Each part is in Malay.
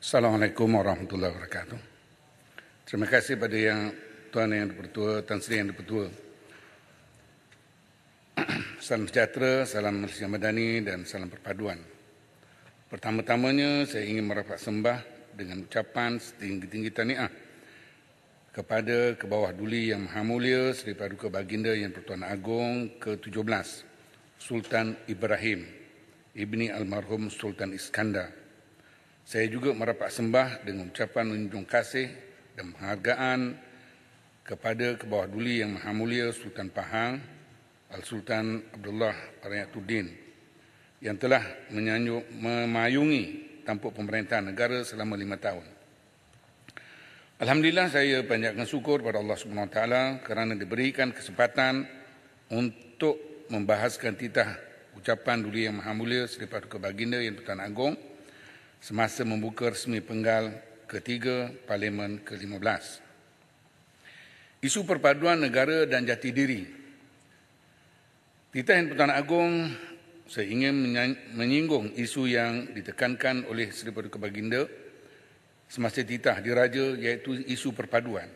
Assalamualaikum warahmatullahi wabarakatuh. Terima kasih kepada yang tuan yang dipertua, tuan sri yang dipertua. salam sejahtera, salam Malaysia Madani dan salam perpaduan. Pertama-tamanya saya ingin merapat sembah dengan ucapan setinggi-tinggi taniah kepada kebawah duli yang maha mulia Seri Paduka Baginda Yang Pertuan Agong ke-17 Sultan Ibrahim Ibni Almarhum Sultan Iskandar saya juga merapat sembah dengan ucapan menunjung kasih dan penghargaan kepada kebawah duli yang maha mulia Sultan Pahang Al-Sultan Abdullah Rayatuddin yang telah menyanyuk, memayungi tampuk pemerintahan negara selama lima tahun. Alhamdulillah saya panjatkan syukur kepada Allah Subhanahu SWT kerana diberikan kesempatan untuk membahaskan titah ucapan duli yang maha mulia Seri Paduka Baginda yang Pertuan Agong semasa membuka resmi penggal ketiga Parlimen ke-15. Isu perpaduan negara dan jati diri. Titah yang Pertuan Agong saya ingin menyinggung isu yang ditekankan oleh Seri Paduka Baginda semasa titah diraja iaitu isu perpaduan.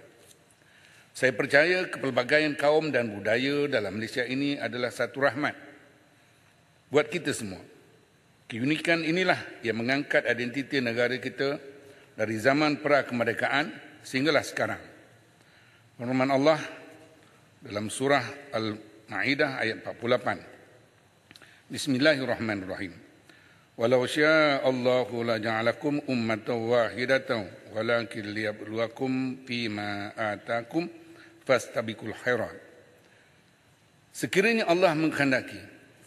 Saya percaya kepelbagaian kaum dan budaya dalam Malaysia ini adalah satu rahmat buat kita semua – Keunikan inilah yang mengangkat identiti negara kita dari zaman pra kemerdekaan sehinggalah sekarang. Firman Allah dalam surah Al-Maidah ayat 48. Bismillahirrahmanirrahim. Walau syaa Allahu la ja'alakum ummatan wahidatan walakin liyabluwakum fi atakum fastabiqul khairat. Sekiranya Allah menghendaki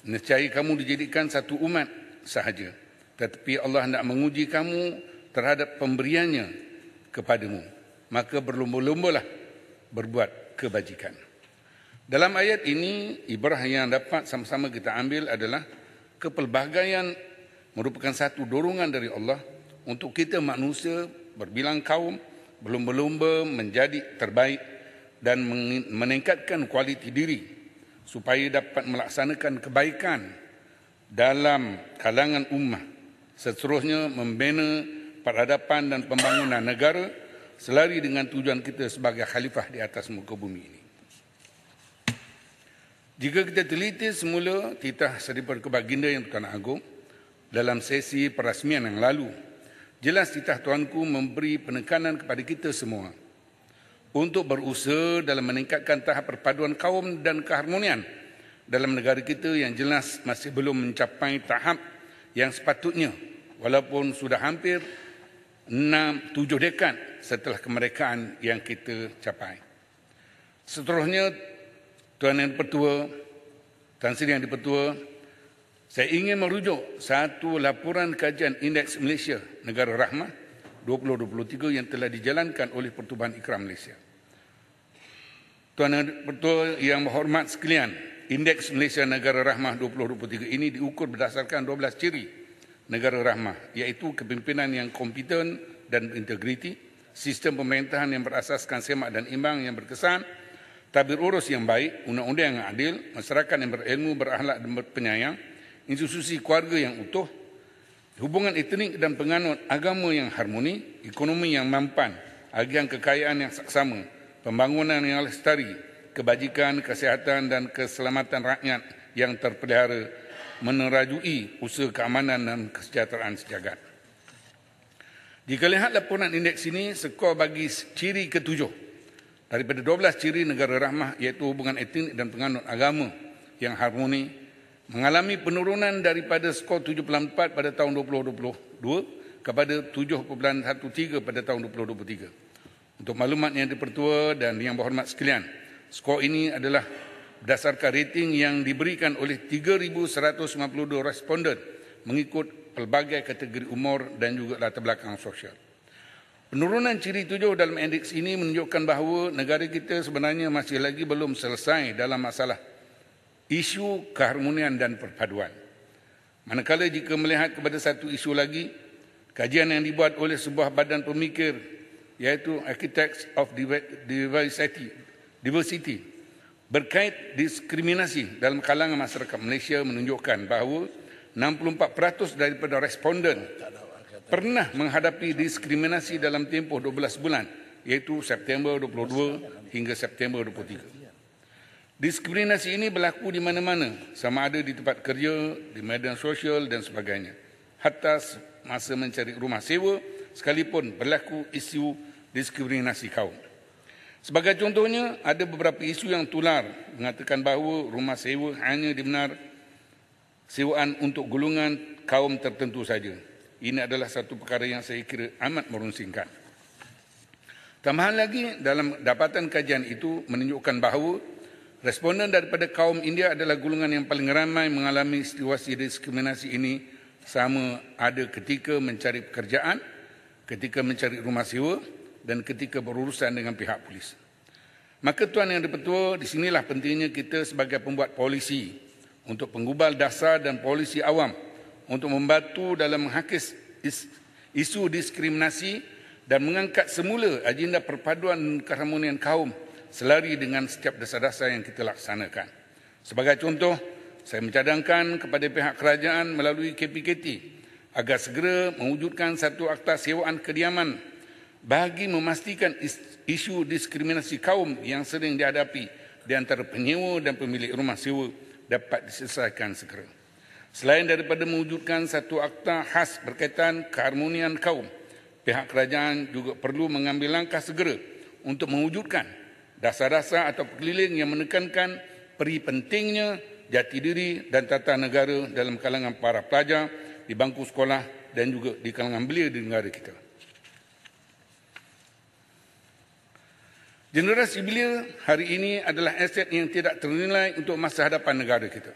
nescaya kamu dijadikan satu umat sahaja. Tetapi Allah nak menguji kamu terhadap pemberiannya kepadamu. Maka berlumba-lumbalah berbuat kebajikan. Dalam ayat ini, ibrah yang dapat sama-sama kita ambil adalah kepelbagaian merupakan satu dorongan dari Allah untuk kita manusia berbilang kaum berlumba-lumba menjadi terbaik dan meningkatkan kualiti diri supaya dapat melaksanakan kebaikan dalam kalangan ummah, seterusnya membina peradaban dan pembangunan negara selari dengan tujuan kita sebagai khalifah di atas muka bumi ini. Jika kita teliti semula titah Seri Perkebaginda yang Tuan Agong dalam sesi perasmian yang lalu, jelas titah Tuanku memberi penekanan kepada kita semua untuk berusaha dalam meningkatkan tahap perpaduan kaum dan keharmonian – dalam negara kita yang jelas masih belum mencapai tahap yang sepatutnya walaupun sudah hampir 6-7 dekad setelah kemerdekaan yang kita capai. Seterusnya, Tuan Yang Pertua, Tuan Sri Yang Dipertua, saya ingin merujuk satu laporan kajian Indeks Malaysia Negara Rahmah 2023 yang telah dijalankan oleh Pertubuhan Ikram Malaysia. Tuan Yang Pertua yang berhormat sekalian, Indeks Malaysia Negara Rahmah 2023 ini diukur berdasarkan 12 ciri negara rahmah iaitu kepimpinan yang kompeten dan berintegriti, sistem pemerintahan yang berasaskan semak dan imbang yang berkesan, tabir urus yang baik, undang-undang yang adil, masyarakat yang berilmu, berahlak dan penyayang, institusi keluarga yang utuh, hubungan etnik dan penganut agama yang harmoni, ekonomi yang mampan, agian kekayaan yang saksama, pembangunan yang lestari, kebajikan, kesihatan dan keselamatan rakyat yang terpelihara menerajui usaha keamanan dan kesejahteraan sejagat. Jika lihat laporan indeks ini, skor bagi ciri ketujuh daripada 12 ciri negara rahmah iaitu hubungan etnik dan penganut agama yang harmoni mengalami penurunan daripada skor 74 pada tahun 2022 kepada 7.13 pada tahun 2023. Untuk maklumat yang dipertua dan yang berhormat sekalian, Skor ini adalah berdasarkan rating yang diberikan oleh 3,152 responden mengikut pelbagai kategori umur dan juga latar belakang sosial. Penurunan ciri tujuh dalam indeks ini menunjukkan bahawa negara kita sebenarnya masih lagi belum selesai dalam masalah isu keharmonian dan perpaduan. Manakala jika melihat kepada satu isu lagi, kajian yang dibuat oleh sebuah badan pemikir iaitu Architects of Diversity diversity berkait diskriminasi dalam kalangan masyarakat Malaysia menunjukkan bahawa 64% daripada responden pernah menghadapi diskriminasi dalam tempoh 12 bulan iaitu September 22 hingga September 23. Diskriminasi ini berlaku di mana-mana sama ada di tempat kerja, di medan sosial dan sebagainya. Hatta masa mencari rumah sewa sekalipun berlaku isu diskriminasi kaum. Sebagai contohnya, ada beberapa isu yang tular mengatakan bahawa rumah sewa hanya dibenar sewaan untuk golongan kaum tertentu saja. Ini adalah satu perkara yang saya kira amat merunsingkan. Tambahan lagi, dalam dapatan kajian itu menunjukkan bahawa responden daripada kaum India adalah golongan yang paling ramai mengalami situasi diskriminasi ini sama ada ketika mencari pekerjaan, ketika mencari rumah sewa, dan ketika berurusan dengan pihak polis. Maka Tuan Yang Dipertua, di sinilah pentingnya kita sebagai pembuat polisi untuk penggubal dasar dan polisi awam untuk membantu dalam menghakis isu diskriminasi dan mengangkat semula agenda perpaduan dan keharmonian kaum selari dengan setiap dasar-dasar yang kita laksanakan. Sebagai contoh, saya mencadangkan kepada pihak kerajaan melalui KPKT agar segera mewujudkan satu akta sewaan kediaman bagi memastikan isu diskriminasi kaum yang sering dihadapi di antara penyewa dan pemilik rumah sewa dapat diselesaikan segera. Selain daripada mewujudkan satu akta khas berkaitan keharmonian kaum, pihak kerajaan juga perlu mengambil langkah segera untuk mewujudkan dasar-dasar atau keliling yang menekankan peri pentingnya jati diri dan tata negara dalam kalangan para pelajar di bangku sekolah dan juga di kalangan belia di negara kita. Generasi belia hari ini adalah aset yang tidak ternilai untuk masa hadapan negara kita.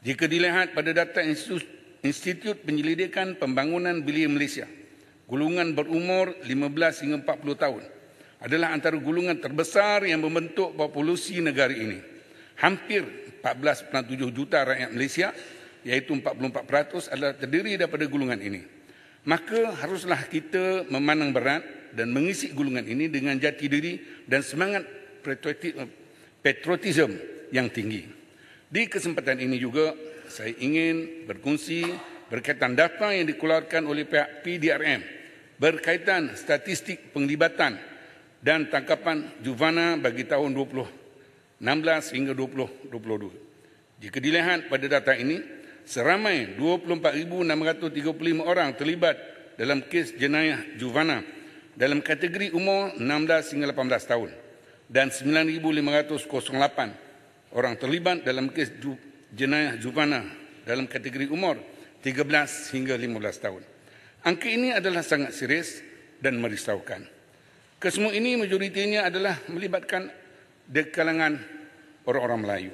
Jika dilihat pada data Institut, Penyelidikan Pembangunan Bilia Malaysia, gulungan berumur 15 hingga 40 tahun adalah antara gulungan terbesar yang membentuk populasi negara ini. Hampir 14.7 juta rakyat Malaysia iaitu 44% adalah terdiri daripada gulungan ini. Maka haruslah kita memandang berat dan mengisi gulungan ini dengan jati diri dan semangat patriotisme yang tinggi. Di kesempatan ini juga saya ingin berkongsi berkaitan data yang dikeluarkan oleh pihak PDRM berkaitan statistik penglibatan dan tangkapan Juvana bagi tahun 2016 hingga 2022. Jika dilihat pada data ini, seramai 24,635 orang terlibat dalam kes jenayah Juvana dalam kategori umur 16 hingga 18 tahun dan 9508 orang terlibat dalam kes jenayah juvana dalam kategori umur 13 hingga 15 tahun. Angka ini adalah sangat serius dan merisaukan. Kesemua ini majoritinya adalah melibatkan di kalangan orang-orang Melayu.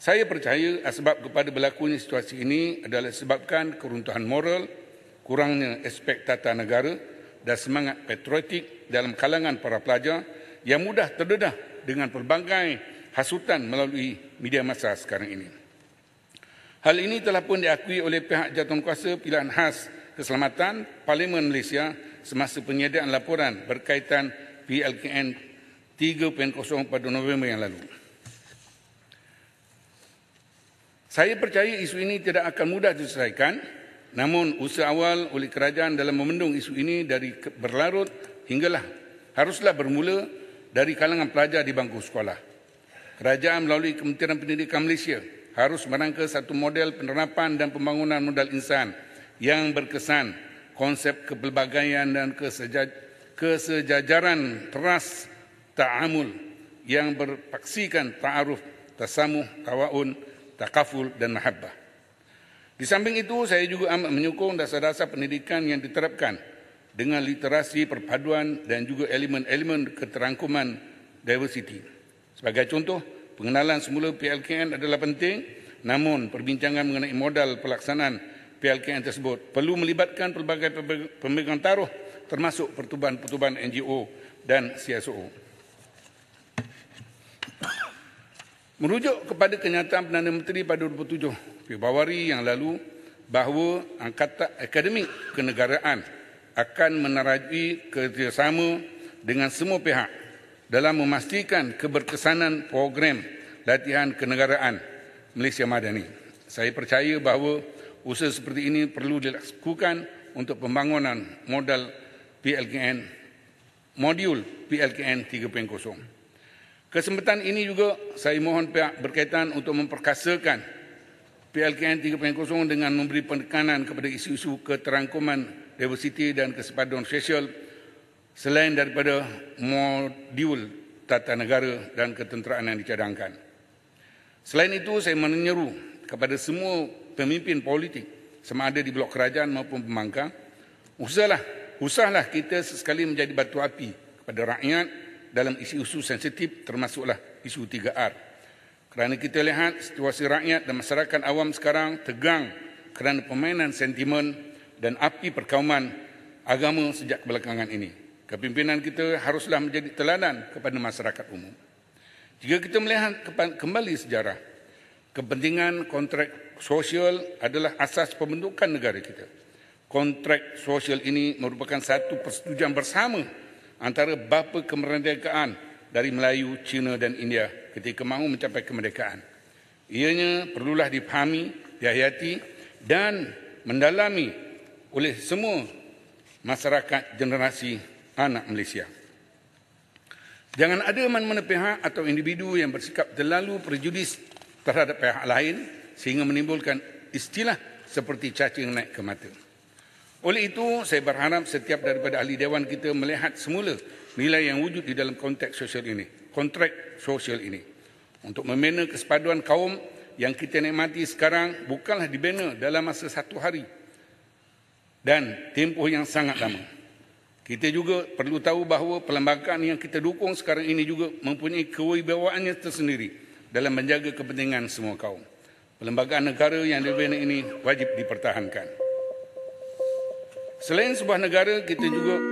Saya percaya sebab kepada berlakunya situasi ini adalah sebabkan keruntuhan moral, kurangnya aspek tata negara, dan semangat patriotik dalam kalangan para pelajar yang mudah terdedah dengan pelbagai hasutan melalui media masa sekarang ini. Hal ini telah pun diakui oleh pihak jawatankuasa pilihan khas keselamatan Parlimen Malaysia semasa penyediaan laporan berkaitan PLKN 3.0 pada November yang lalu. Saya percaya isu ini tidak akan mudah diselesaikan Namun usaha awal oleh kerajaan dalam memendung isu ini dari berlarut hinggalah haruslah bermula dari kalangan pelajar di bangku sekolah. Kerajaan melalui Kementerian Pendidikan Malaysia harus merangka satu model penerapan dan pembangunan modal insan yang berkesan konsep kepelbagaian dan kesejajaran teras ta'amul yang berpaksikan ta'aruf, tasamuh, tawa'un, takaful dan mahabbah. Di samping itu, saya juga amat menyokong dasar-dasar pendidikan yang diterapkan dengan literasi perpaduan dan juga elemen-elemen keterangkuman diversity. Sebagai contoh, pengenalan semula PLKN adalah penting, namun perbincangan mengenai modal pelaksanaan PLKN tersebut perlu melibatkan pelbagai pemegang taruh termasuk pertubuhan-pertubuhan NGO dan CSO. Merujuk kepada kenyataan Perdana Menteri pada 27 Februari yang lalu bahawa Angkatan Akademik Kenegaraan akan menerajui kerjasama dengan semua pihak dalam memastikan keberkesanan program latihan kenegaraan Malaysia Madani. Saya percaya bahawa usaha seperti ini perlu dilakukan untuk pembangunan modal PLKN modul PLKN 3.0. Kesempatan ini juga saya mohon pihak berkaitan untuk memperkasakan PLKN 3.0 dengan memberi penekanan kepada isu-isu keterangkuman diversity dan kesepaduan sosial selain daripada modul tata negara dan ketenteraan yang dicadangkan. Selain itu, saya menyeru kepada semua pemimpin politik sama ada di blok kerajaan maupun pembangkang, usahlah, usahlah kita sesekali menjadi batu api kepada rakyat, dalam isu-isu sensitif termasuklah isu 3R. Kerana kita lihat situasi rakyat dan masyarakat awam sekarang tegang kerana pemainan sentimen dan api perkauman agama sejak kebelakangan ini. Kepimpinan kita haruslah menjadi teladan kepada masyarakat umum. Jika kita melihat kembali sejarah, kepentingan kontrak sosial adalah asas pembentukan negara kita. Kontrak sosial ini merupakan satu persetujuan bersama antara bapa kemerdekaan dari Melayu, Cina dan India ketika mahu mencapai kemerdekaan. Ianya perlulah dipahami, dihayati dan mendalami oleh semua masyarakat generasi anak Malaysia. Jangan ada mana-mana pihak atau individu yang bersikap terlalu prejudis terhadap pihak lain sehingga menimbulkan istilah seperti cacing naik ke mata. Oleh itu, saya berharap setiap daripada ahli dewan kita melihat semula nilai yang wujud di dalam konteks sosial ini, kontrak sosial ini. Untuk membina kesepaduan kaum yang kita nikmati sekarang bukanlah dibina dalam masa satu hari dan tempoh yang sangat lama. Kita juga perlu tahu bahawa perlembagaan yang kita dukung sekarang ini juga mempunyai kewibawaannya tersendiri dalam menjaga kepentingan semua kaum. Perlembagaan negara yang dibina ini wajib dipertahankan. Selain sebuah negara, kita juga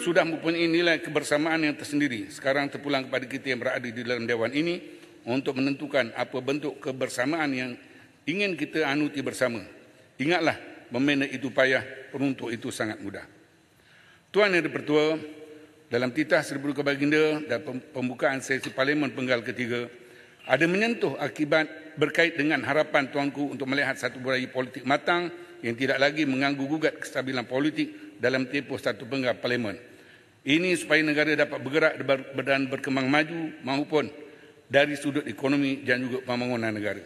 sudah mempunyai nilai kebersamaan yang tersendiri. Sekarang terpulang kepada kita yang berada di dalam Dewan ini untuk menentukan apa bentuk kebersamaan yang ingin kita anuti bersama. Ingatlah, memanage itu payah, peruntuk itu sangat mudah. Tuan Yang Dipertua, dalam titah Seribu Duka Baginda dan pembukaan sesi Parlimen Penggal ketiga, ada menyentuh akibat berkait dengan harapan Tuanku untuk melihat satu budaya politik matang yang tidak lagi mengganggu gugat kestabilan politik dalam tempoh satu penggal parlimen. Ini supaya negara dapat bergerak dan berkembang maju maupun dari sudut ekonomi dan juga pembangunan negara.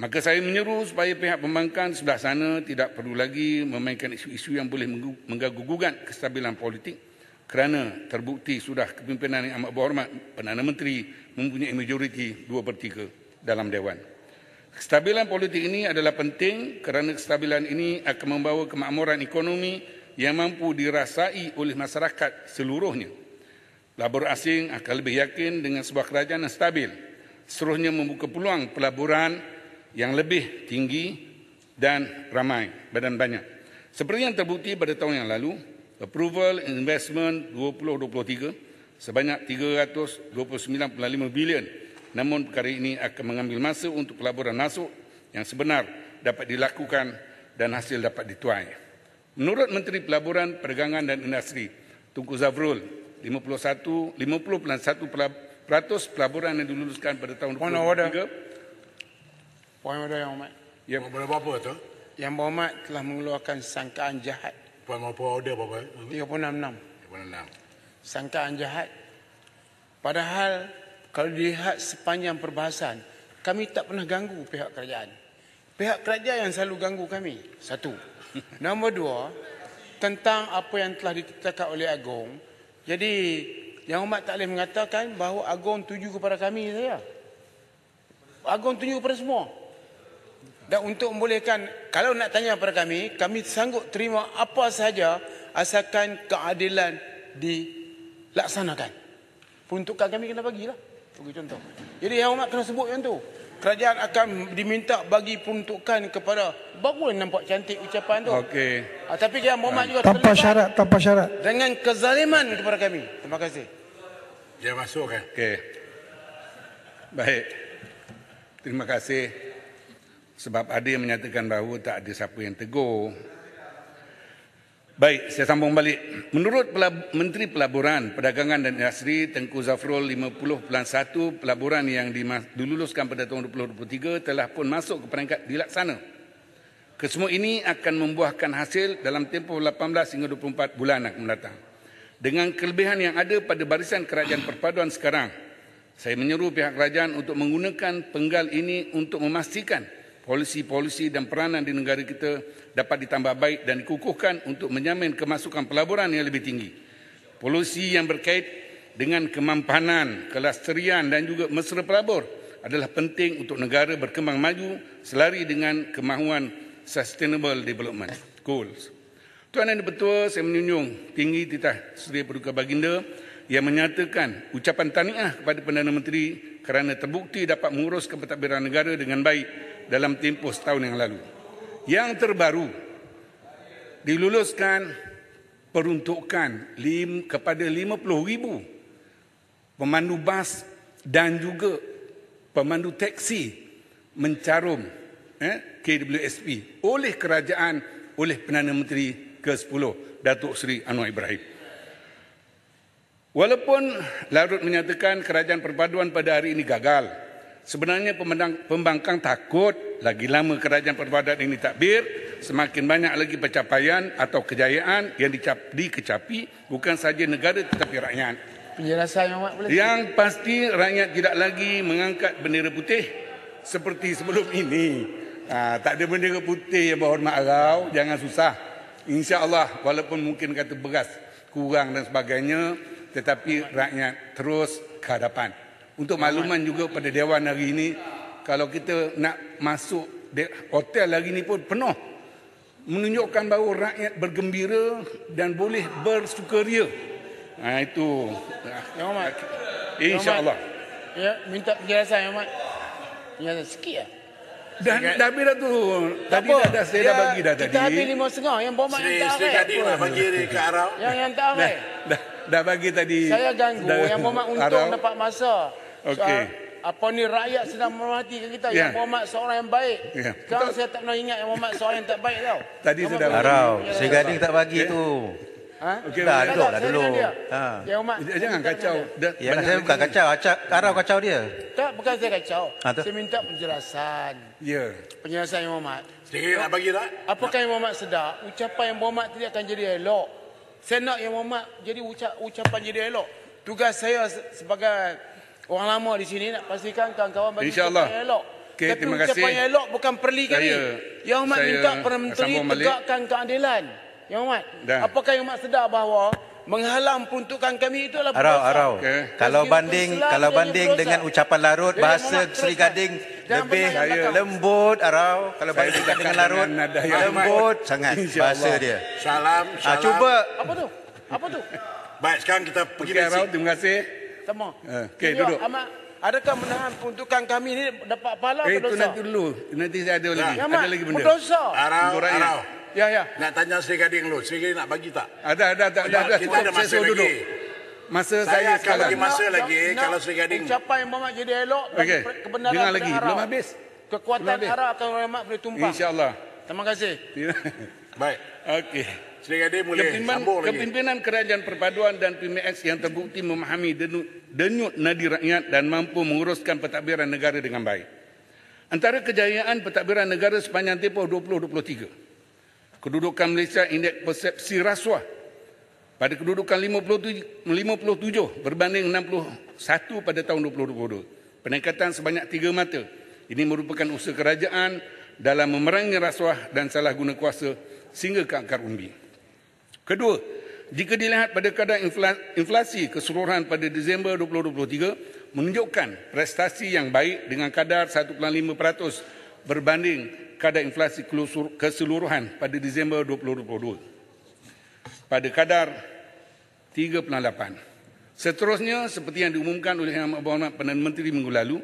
Maka saya menyeru supaya pihak pembangkang sebelah sana tidak perlu lagi memainkan isu-isu yang boleh mengganggu gugat kestabilan politik kerana terbukti sudah kepimpinan yang amat berhormat Perdana Menteri mempunyai majoriti 2 per 3 dalam Dewan. Kestabilan politik ini adalah penting kerana kestabilan ini akan membawa kemakmuran ekonomi yang mampu dirasai oleh masyarakat seluruhnya. Labur asing akan lebih yakin dengan sebuah kerajaan yang stabil. Seluruhnya membuka peluang pelaburan yang lebih tinggi dan ramai badan banyak. Seperti yang terbukti pada tahun yang lalu, approval investment 2023 sebanyak 329.5 bilion Namun perkara ini akan mengambil masa untuk pelaburan masuk yang sebenar dapat dilakukan dan hasil dapat dituai. Menurut Menteri Pelaburan, Perdagangan dan Industri, Tunku Zavrul, 50.1% pelaburan yang diluluskan pada tahun 2023. Poin order. Poin yang amat. Ya. Yang ya. berapa apa tu? Yang berhormat telah mengeluarkan sangkaan jahat. Puan berapa order berapa? 366. 366. Sangkaan jahat. Padahal kalau dilihat sepanjang perbahasan, kami tak pernah ganggu pihak kerajaan. Pihak kerajaan yang selalu ganggu kami, satu. Nombor dua, tentang apa yang telah ditetapkan oleh Agong. Jadi, yang umat tak boleh mengatakan bahawa Agong tuju kepada kami saja. Agong tuju kepada semua. Dan untuk membolehkan, kalau nak tanya kepada kami, kami sanggup terima apa sahaja asalkan keadilan dilaksanakan. Peruntukan kami kena bagilah. Bagi contoh. Jadi yang umat kena sebut yang tu. Kerajaan akan diminta bagi peruntukan kepada baru nampak cantik ucapan tu. Okey. Ha, tapi dia Muhammad ha. juga tanpa syarat, tanpa syarat. Dengan kezaliman kepada kami. Terima kasih. Dia masuk kan? Okey. Baik. Terima kasih. Sebab ada yang menyatakan bahawa tak ada siapa yang tegur. Baik, saya sambung balik. Menurut Pelab- Menteri Pelaburan, Perdagangan dan Industri Tengku Zafrul 50.1, pelaburan yang diluluskan pada tahun 2023 telah pun masuk ke peringkat dilaksana. Kesemua ini akan membuahkan hasil dalam tempoh 18 hingga 24 bulan akan mendatang. Dengan kelebihan yang ada pada barisan kerajaan perpaduan sekarang, saya menyeru pihak kerajaan untuk menggunakan penggal ini untuk memastikan polisi-polisi dan peranan di negara kita dapat ditambah baik dan dikukuhkan untuk menjamin kemasukan pelaburan yang lebih tinggi. Polisi yang berkait dengan kemampanan, kelasterian dan juga mesra pelabur adalah penting untuk negara berkembang maju selari dengan kemahuan sustainable development goals. Tuan dan Pertua, saya menyunjung tinggi titah Seri Perduka Baginda yang menyatakan ucapan tahniah kepada Perdana Menteri kerana terbukti dapat mengurus pentadbiran negara dengan baik dalam tempoh setahun yang lalu. Yang terbaru, diluluskan peruntukan lim, kepada 50 ribu pemandu bas dan juga pemandu teksi mencarum eh, KWSP oleh kerajaan oleh Perdana Menteri ke-10 Datuk Seri Anwar Ibrahim. Walaupun Larut menyatakan kerajaan perpaduan pada hari ini gagal, sebenarnya pembangkang takut lagi lama kerajaan perpaduan ini takbir, semakin banyak lagi pencapaian atau kejayaan yang dikecapi bukan saja negara tetapi rakyat. Penjelasan yang boleh. Yang pasti rakyat tidak lagi mengangkat bendera putih seperti sebelum ini. Ha, tak ada bendera putih yang berhormat arau, jangan susah. Insya Allah, walaupun mungkin kata beras kurang dan sebagainya, tetapi rakyat terus ke hadapan. Untuk makluman juga pada Dewan hari ini, kalau kita nak masuk hotel hari ini pun penuh. Menunjukkan bahawa rakyat bergembira dan boleh bersukaria. Ha, itu. Ya, Mak. Ya, eh, ya, InsyaAllah. Ya, minta penjelasan, Ya, Mak. Penjelasan ya, sikit, ya. Dan Sikat. dah tu Tadi apa? dah, saya ya, dah bagi dah kita tadi Kita habis lima setengah Yang bawa mak yang tak Tadi dah bagi dia ke arah Yang tak habis Dah, dah dah bagi tadi. Saya ganggu dah, yang Muhammad untung haram. dapat masa. Okey. Apa ni rakyat sedang memerhatikan kita yeah. Yang Muhammad seorang yang baik yeah. Sekarang saya tak pernah ingat yang Muhammad seorang yang tak baik tau Tadi saya dah Harau Sehingga dia tak bagi tu Ha? Okay, dah, dulu, dah dulu. Ha. Ya, Jangan kacau. Ya, saya bukan ini. kacau. Acak, Arau kacau dia. Tak, bukan saya kacau. Ha, saya minta penjelasan. Ya. Penjelasan yang Muhammad. Sedikit nak bagi tak? Apakah yang Muhammad sedar? Ucapan yang Muhammad tidak akan jadi elok. Saya nak yang Muhammad jadi ucap, ucapan jadi elok. Tugas saya sebagai orang lama di sini nak pastikan kawan-kawan bagi ucapan yang elok. Okay, Tapi ucapan kasih. yang elok bukan perli kali. Yang ya, Muhammad minta Perdana Menteri tegakkan keadilan. Yang Muhammad, apakah yang Muhammad sedar bahawa menghalang peruntukan kami itulah Arau, Arau. Okay. kalau banding lah, kalau banding dengan ucapan larut Jadi bahasa Seri Gading lebih lembut Arau kalau saya banding dengan larut dengan lembut amat. sangat Insya bahasa dia salam ah, salam ha, cuba apa tu apa tu baik sekarang kita pergi okay, Arau terima kasih sama eh, okey duduk amat. Adakah menahan peruntukan kami ini dapat pahala eh, atau dosa? Itu nanti dulu. Nanti saya ada ya, lagi. Nah, ada lagi benda. Berdosa. Arau, Arau ya ya. Nak tanya Sri Gading dulu. Sri Gading nak bagi tak? Ada ada ada ada. Kita ada masa lagi. Masa saya, saya akan bagi masa nak, lagi nak, kalau Sri Gading. Ucapan yang Muhammad jadi elok bagi kebenaran Dengar lagi harap. belum habis. Kekuatan belum harap akan rahmat boleh tumpah. Insyaallah. Terima kasih. Baik. Okey. Sri Gading boleh Kepimpinan, sambung lagi. Kepimpinan Kerajaan Perpaduan dan PMX yang terbukti memahami denyut, denyut nadi rakyat dan mampu menguruskan pentadbiran negara dengan baik. Antara kejayaan pentadbiran negara sepanjang tempoh 2023 kedudukan Malaysia indeks persepsi rasuah pada kedudukan 57, 57 berbanding 61 pada tahun 2022. Peningkatan sebanyak tiga mata. Ini merupakan usaha kerajaan dalam memerangi rasuah dan salah guna kuasa sehingga ke akar umbi. Kedua, jika dilihat pada kadar inflasi keseluruhan pada Disember 2023 menunjukkan prestasi yang baik dengan kadar 1.5% berbanding kadar inflasi keseluruhan pada Disember 2022 pada kadar 3.8. Seterusnya, seperti yang diumumkan oleh Yang Berhormat Perdana Menteri minggu lalu,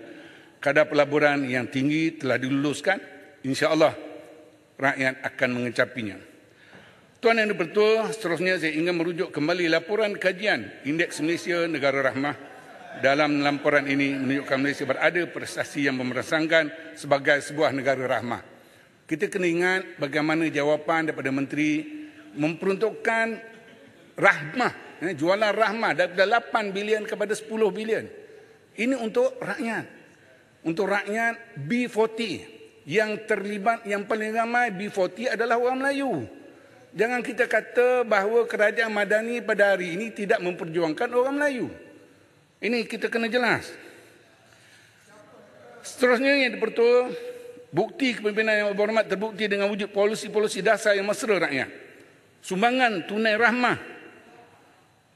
kadar pelaburan yang tinggi telah diluluskan. InsyaAllah, rakyat akan mengecapinya. Tuan yang dipertua, seterusnya saya ingin merujuk kembali laporan kajian Indeks Malaysia Negara Rahmah 2022 dalam laporan ini menunjukkan Malaysia berada prestasi yang memerasangkan sebagai sebuah negara rahmah. Kita kena ingat bagaimana jawapan daripada Menteri memperuntukkan rahmah, eh, jualan rahmah daripada 8 bilion kepada 10 bilion. Ini untuk rakyat. Untuk rakyat B40 yang terlibat yang paling ramai B40 adalah orang Melayu. Jangan kita kata bahawa kerajaan Madani pada hari ini tidak memperjuangkan orang Melayu. Ini kita kena jelas. Seterusnya yang dipertua, bukti kepimpinan yang berhormat terbukti dengan wujud polisi-polisi dasar yang mesra rakyat. Sumbangan tunai rahmah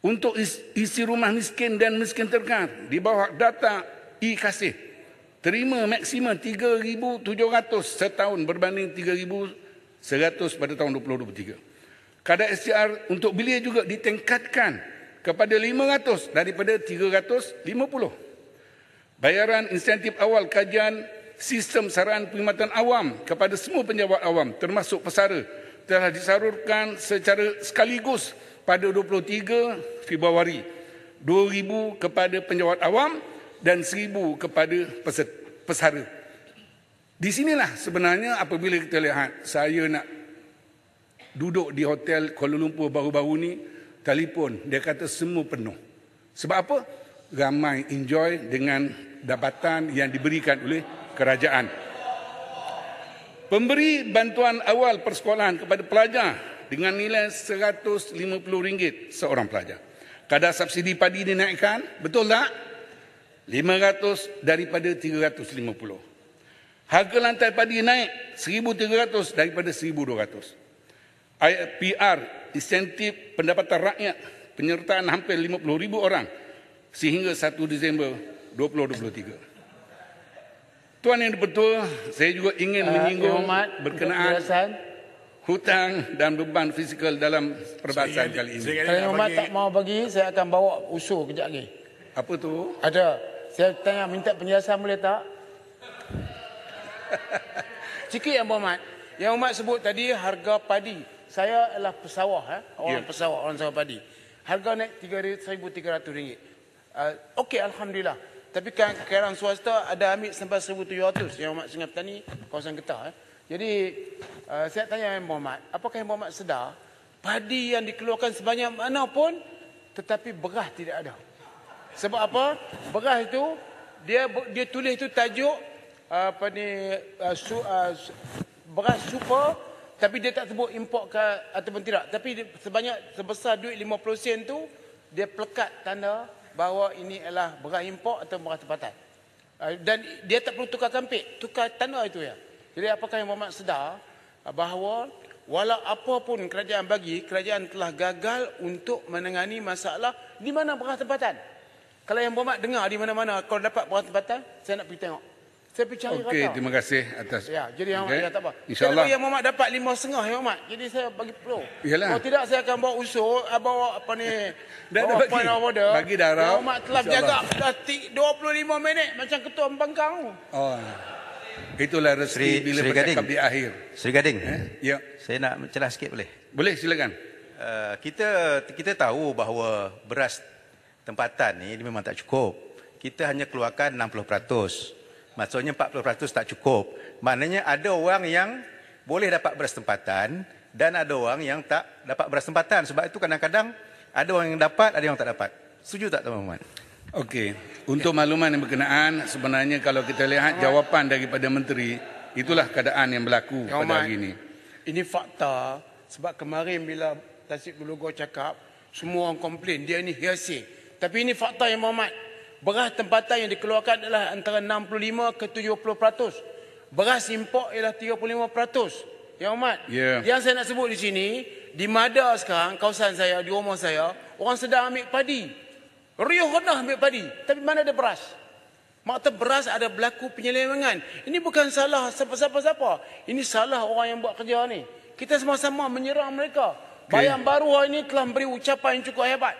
untuk isi rumah miskin dan miskin terkat di bawah data e-kasih. Terima maksima 3700 setahun berbanding 3,100 pada tahun 2023. Kadar SCR untuk bilia juga ditingkatkan kepada 500 daripada 350. Bayaran insentif awal kajian sistem saran perkhidmatan awam kepada semua penjawat awam termasuk pesara telah disarurkan secara sekaligus pada 23 Februari 2000 kepada penjawat awam dan 1000 kepada pesara. Di sinilah sebenarnya apabila kita lihat saya nak duduk di hotel Kuala Lumpur baru-baru ni sekalipun dia kata semua penuh. Sebab apa? Ramai enjoy dengan dapatan yang diberikan oleh kerajaan. Pemberi bantuan awal persekolahan kepada pelajar dengan nilai RM150 seorang pelajar. Kadar subsidi padi dinaikkan, betul tak? 500 daripada 350. Harga lantai padi naik 1300 daripada 1200. Ayat insentif pendapatan rakyat, penyertaan hampir ribu orang sehingga 1 Disember 2023. Tuan yang betul, saya juga ingin uh, menyinggung Muhammad, berkenaan berdasar. hutang dan beban fizikal dalam perbahasan kali ini. Kalau Muhammad tak mau bagi, saya akan bawa usul kejap lagi. Apa tu? Ada. Saya tanya minta penjelasan boleh tak? Cikgu yang Umat, yang Umat sebut tadi harga padi saya adalah pesawah eh? orang yeah. pesawah orang sawah padi harga naik 3300 ringgit uh, okey alhamdulillah tapi kan kerang swasta ada ambil sampai 1700 yang mak singap tani kawasan getah eh? jadi uh, saya tanya yang Muhammad apakah yang Muhammad sedar padi yang dikeluarkan sebanyak mana pun tetapi beras tidak ada sebab apa beras itu dia dia tulis itu tajuk apa ni uh, su, uh, beras super tapi dia tak sebut import ke ataupun tidak. Tapi sebanyak sebesar duit 50 sen tu, dia pelekat tanda bahawa ini adalah beras import atau beras tempatan. Ah, dan dia tak perlu tukar kampik. Tukar tanda itu ya. Jadi apakah yang Muhammad sedar ah, bahawa walau apa pun kerajaan bagi, kerajaan telah gagal untuk menangani masalah di mana beras tempatan. Kalau yang Muhammad dengar di mana-mana kalau dapat beras tempatan, saya nak pergi tengok. Saya percaya kata. Okey, terima kasih atas. Ya, jadi Ahmad, ya, tak apa. InsyaAllah. Kita yang Muhammad dapat lima setengah, ya Muhammad. Jadi saya bagi peluang. Yalah. Kalau tidak, saya akan bawa usul, eh, bawa apa ni, dan bawa bagi, point of order. Bagi darah. Ya, Muhammad telah jaga dah 25 minit macam ketua membangkang. Oh. Itulah resmi Sri, bila Sri bercakap di akhir. Sri Gading. Eh? Ya. Saya nak cerah sikit boleh? Boleh, silakan. Uh, kita kita tahu bahawa beras tempatan ni, ni memang tak cukup. Kita hanya keluarkan 60% maksudnya 40% tak cukup. Maknanya ada orang yang boleh dapat beras tempatan dan ada orang yang tak dapat beras tempatan. Sebab itu kadang-kadang ada orang yang dapat, ada yang tak dapat. Setuju tak Tuan Muhammad? Okey. Untuk makluman yang berkenaan, sebenarnya kalau kita lihat jawapan daripada Menteri, itulah keadaan yang berlaku Kau pada hari ini. Ini fakta sebab kemarin bila Tasik Gulugor cakap, semua orang komplain, dia ni hearsay. Tapi ini fakta yang Muhammad beras tempatan yang dikeluarkan adalah antara 65 ke 70 peratus. Beras import ialah 35 peratus. Ya Umat, yeah. yang saya nak sebut di sini, di Mada sekarang, kawasan saya, di rumah saya, orang sedang ambil padi. Riuh renah ambil padi. Tapi mana ada beras? Maksud beras ada berlaku penyelewengan. Ini bukan salah siapa-siapa. Ini salah orang yang buat kerja ni. Kita sama-sama menyerang mereka. Okay. Bayang baru hari ini telah beri ucapan yang cukup hebat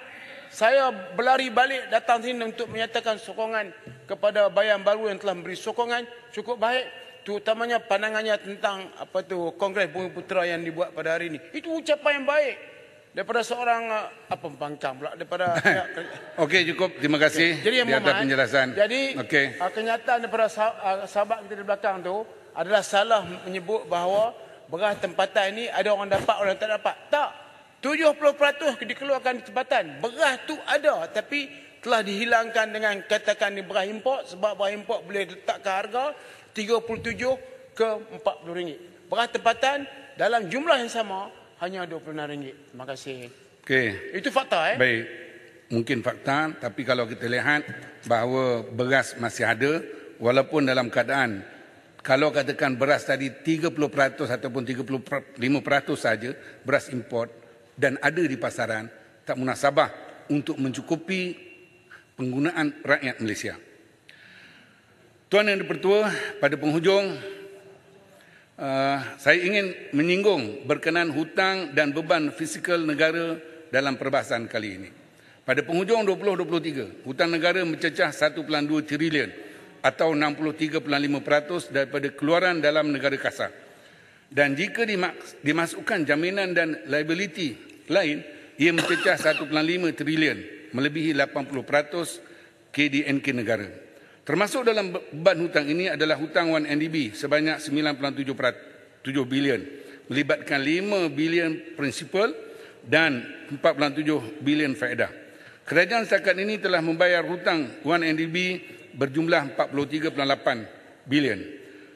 saya berlari balik datang sini untuk menyatakan sokongan kepada bayang Baru yang telah memberi sokongan cukup baik terutamanya pandangannya tentang apa tu Kongres Bumi Putera yang dibuat pada hari ini. Itu ucapan yang baik daripada seorang eh, apa pembangkang pula daripada Okey cukup terima kasih okay. jadi, yang atas Muhammad, penjelasan. Jadi okay. Eh, kenyataan daripada eh, sahabat kita di belakang tu adalah salah menyebut bahawa beras tempatan ini ada orang dapat orang tak dapat. Tak. 70% dikeluarkan di tempatan. Beras tu ada tapi telah dihilangkan dengan katakan ni beras import sebab beras import boleh letakkan harga 37 ke 40 ringgit. Beras tempatan dalam jumlah yang sama hanya 26 ringgit. Terima kasih. Okey. Itu fakta eh. Baik. Mungkin fakta tapi kalau kita lihat bahawa beras masih ada walaupun dalam keadaan kalau katakan beras tadi 30% ataupun 35% saja beras import dan ada di pasaran tak munasabah untuk mencukupi penggunaan rakyat Malaysia. Tuan yang dipertua, pada penghujung uh, saya ingin menyinggung berkenaan hutang dan beban fisikal negara dalam perbahasan kali ini. Pada penghujung 2023, hutang negara mencecah 1.2 trilion atau 63.5% daripada keluaran dalam negara kasar. Dan jika dimasukkan jaminan dan liability lain, ia mencecah 1.5 trilion, melebihi 80% KDNK negara. Termasuk dalam beban hutang ini adalah hutang 1NDB sebanyak 9.7 bilion, melibatkan 5 bilion principal dan 4.7 bilion faedah. Kerajaan setakat ini telah membayar hutang 1NDB berjumlah 43.8 bilion.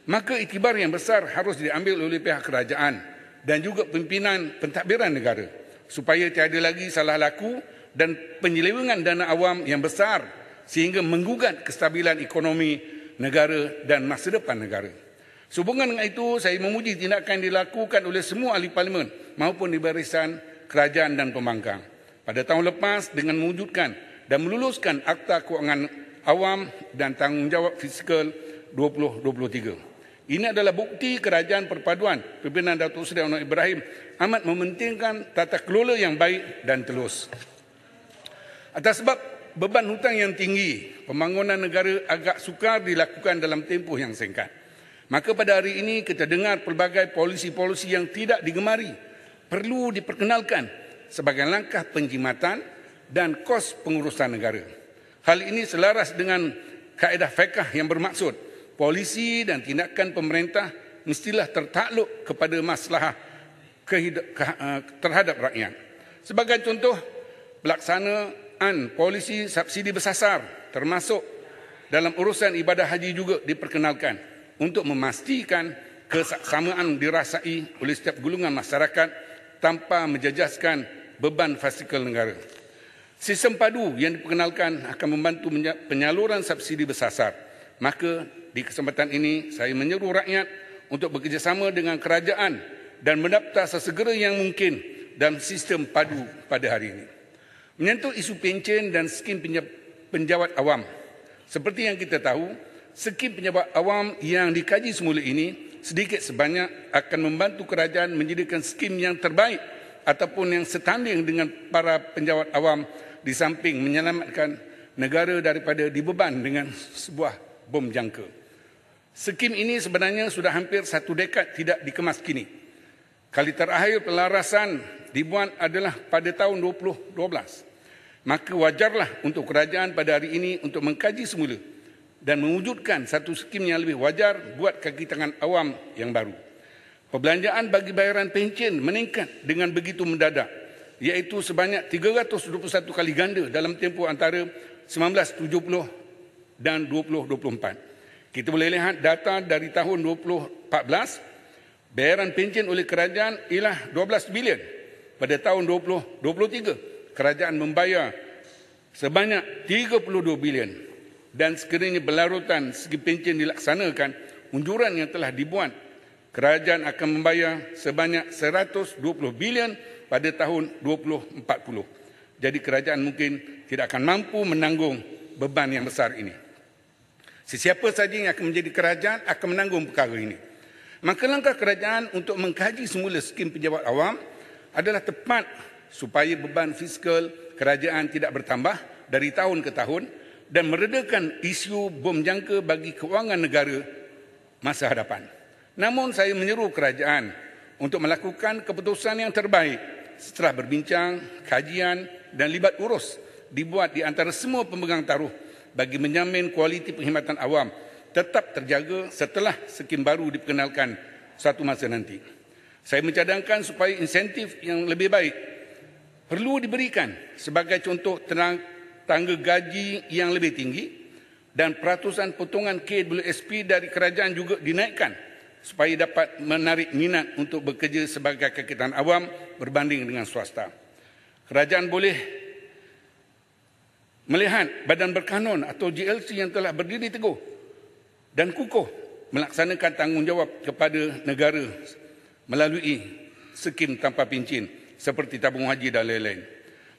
Maka itibar yang besar harus diambil oleh pihak kerajaan dan juga pimpinan pentadbiran negara supaya tiada lagi salah laku dan penyelewengan dana awam yang besar sehingga menggugat kestabilan ekonomi negara dan masa depan negara. Sehubungan dengan itu, saya memuji tindakan dilakukan oleh semua ahli parlimen maupun di barisan kerajaan dan pembangkang. Pada tahun lepas, dengan mewujudkan dan meluluskan Akta Keuangan Awam dan Tanggungjawab Fiskal 2023. Ini adalah bukti kerajaan perpaduan pimpinan Datuk Seri Anwar Ibrahim amat mementingkan tata kelola yang baik dan telus. Atas sebab beban hutang yang tinggi, pembangunan negara agak sukar dilakukan dalam tempoh yang singkat. Maka pada hari ini kita dengar pelbagai polisi-polisi yang tidak digemari perlu diperkenalkan sebagai langkah penjimatan dan kos pengurusan negara. Hal ini selaras dengan kaedah fekah yang bermaksud Polisi dan tindakan pemerintah mestilah tertakluk kepada masalah eh, terhadap rakyat. Sebagai contoh, pelaksanaan polisi subsidi bersasar termasuk dalam urusan ibadah haji juga diperkenalkan untuk memastikan kesamaan dirasai oleh setiap gulungan masyarakat tanpa menjejaskan beban fasikal negara. Sistem padu yang diperkenalkan akan membantu penyaluran subsidi bersasar. Maka di kesempatan ini, saya menyeru rakyat untuk bekerjasama dengan kerajaan dan mendaftar sesegera yang mungkin dalam sistem padu pada hari ini. Menyentuh isu pencen dan skim penjawat awam. Seperti yang kita tahu, skim penjawat awam yang dikaji semula ini sedikit sebanyak akan membantu kerajaan menjadikan skim yang terbaik ataupun yang setanding dengan para penjawat awam di samping menyelamatkan negara daripada dibeban dengan sebuah bom jangka. Skim ini sebenarnya sudah hampir satu dekad tidak dikemas kini. Kali terakhir pelarasan dibuat adalah pada tahun 2012. Maka wajarlah untuk kerajaan pada hari ini untuk mengkaji semula dan mewujudkan satu skim yang lebih wajar buat kaki tangan awam yang baru. Perbelanjaan bagi bayaran pencen meningkat dengan begitu mendadak iaitu sebanyak 321 kali ganda dalam tempoh antara 1970 dan 2024. Kita boleh lihat data dari tahun 2014, bayaran pencen oleh kerajaan ialah 12 bilion. Pada tahun 2023, kerajaan membayar sebanyak 32 bilion dan sekiranya berlarutan segi pencen dilaksanakan, unjuran yang telah dibuat, kerajaan akan membayar sebanyak 120 bilion pada tahun 2040. Jadi kerajaan mungkin tidak akan mampu menanggung beban yang besar ini. Sesiapa sahaja yang akan menjadi kerajaan akan menanggung perkara ini. Maka langkah kerajaan untuk mengkaji semula skim pejabat awam adalah tepat supaya beban fiskal kerajaan tidak bertambah dari tahun ke tahun dan meredakan isu bom jangka bagi kewangan negara masa hadapan. Namun saya menyeru kerajaan untuk melakukan keputusan yang terbaik setelah berbincang, kajian dan libat urus dibuat di antara semua pemegang taruh bagi menjamin kualiti perkhidmatan awam tetap terjaga setelah skim baru diperkenalkan satu masa nanti. Saya mencadangkan supaya insentif yang lebih baik perlu diberikan sebagai contoh tenang, tangga gaji yang lebih tinggi dan peratusan potongan KWSP dari kerajaan juga dinaikkan supaya dapat menarik minat untuk bekerja sebagai kakitan awam berbanding dengan swasta. Kerajaan boleh melihat badan berkanun atau GLC yang telah berdiri teguh dan kukuh melaksanakan tanggungjawab kepada negara melalui skim tanpa pincin seperti tabung haji dan lain-lain.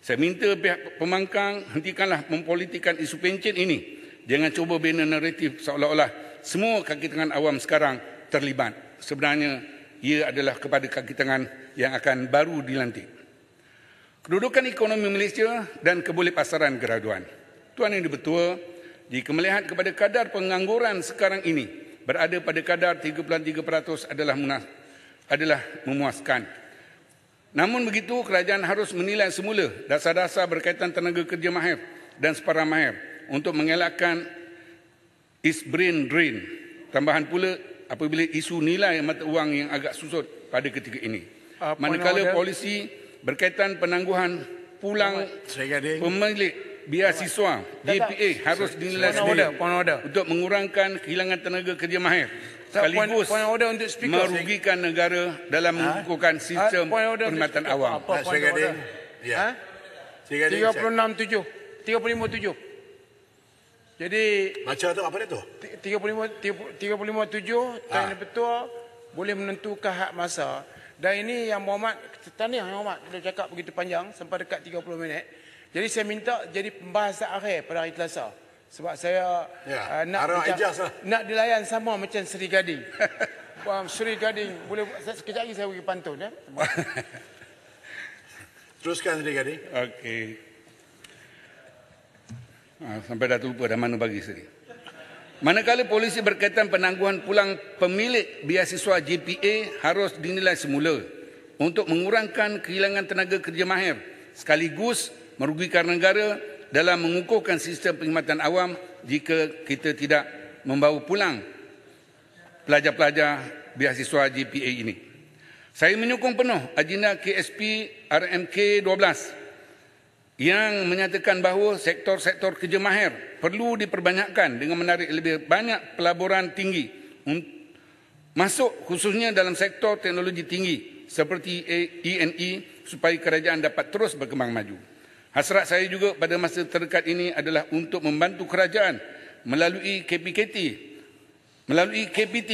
Saya minta pihak pemangkang hentikanlah mempolitikan isu pencen ini. Jangan cuba bina naratif seolah-olah semua kaki tangan awam sekarang terlibat. Sebenarnya ia adalah kepada kaki tangan yang akan baru dilantik. Kedudukan ekonomi Malaysia dan kebolehan pasaran geraduan. Tuan Yang Dibetua, jika melihat kepada kadar pengangguran sekarang ini berada pada kadar 3.3% adalah munas, adalah memuaskan. Namun begitu, kerajaan harus menilai semula dasar-dasar berkaitan tenaga kerja mahir dan separa mahir untuk mengelakkan is brain drain. Tambahan pula apabila isu nilai mata wang yang agak susut pada ketika ini. Manakala polisi berkaitan penangguhan pulang pemilik biar siswa DPA harus dinilai sendiri untuk mengurangkan kehilangan tenaga kerja mahir sekaligus merugikan negara dalam ha? mengukuhkan ha? sistem ha? perkhidmatan awam. Apa ha? Saya ada. Ya. Ha? Saya ada. 367. 357. Jadi macam tu apa dia tu? 35 357 ha? tak betul boleh menentukan hak masa. Dan ini yang Muhammad tahniah yang Muhammad kita cakap begitu panjang sampai dekat 30 minit. Jadi saya minta jadi pembahasan akhir pada hari Selasa. Sebab saya ya, uh, nak macam, lah. nak dilayan sama macam Seri Gading. Bang Seri Gading boleh sekejap lagi saya bagi pantun ya. Teruskan Seri Gading. Okey. Ah, sampai dah terlupa dah mana bagi Seri. Manakala polisi berkaitan penangguhan pulang pemilik biasiswa JPA harus dinilai semula untuk mengurangkan kehilangan tenaga kerja mahir sekaligus merugikan negara dalam mengukuhkan sistem perkhidmatan awam jika kita tidak membawa pulang pelajar-pelajar biasiswa JPA ini. Saya menyokong penuh agenda KSP RMK 12 yang menyatakan bahawa sektor-sektor kerja mahir perlu diperbanyakkan dengan menarik lebih banyak pelaburan tinggi masuk khususnya dalam sektor teknologi tinggi seperti ENE e supaya kerajaan dapat terus berkembang maju. Hasrat saya juga pada masa terdekat ini adalah untuk membantu kerajaan melalui KPKT melalui KPT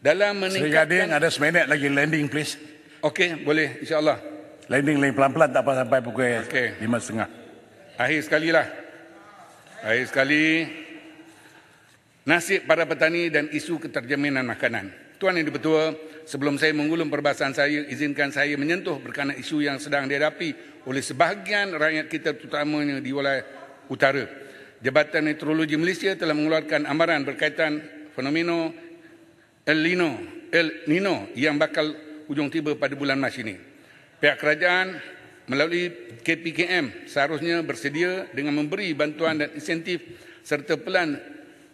dalam meningkatkan Sri Gading ada seminit lagi landing please. Okey, boleh insya-Allah. Landing lain pelan-pelan tak apa sampai pukul okay. setengah. Akhir sekali lah. Akhir sekali. Nasib para petani dan isu keterjaminan makanan. Tuan Yang Dipertua, sebelum saya menggulung perbahasan saya, izinkan saya menyentuh berkenaan isu yang sedang dihadapi oleh sebahagian rakyat kita terutamanya di wilayah utara. Jabatan Meteorologi Malaysia telah mengeluarkan amaran berkaitan fenomeno El Nino, El Nino yang bakal ujung tiba pada bulan Mac ini. Pihak kerajaan melalui KPKM seharusnya bersedia dengan memberi bantuan dan insentif serta pelan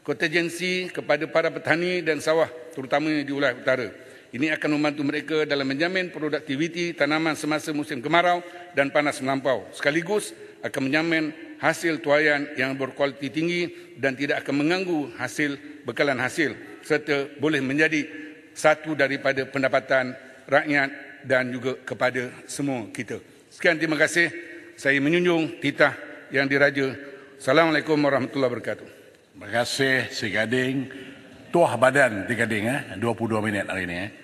kontingensi kepada para petani dan sawah terutamanya di wilayah utara. Ini akan membantu mereka dalam menjamin produktiviti tanaman semasa musim kemarau dan panas melampau. Sekaligus akan menjamin hasil tuayan yang berkualiti tinggi dan tidak akan mengganggu hasil bekalan hasil serta boleh menjadi satu daripada pendapatan rakyat dan juga kepada semua kita. Sekian terima kasih. Saya menyunjung titah yang diraja. Assalamualaikum warahmatullahi wabarakatuh. Terima kasih Sri Gading. Tuah badan Sri Gading eh 22 minit hari ini eh.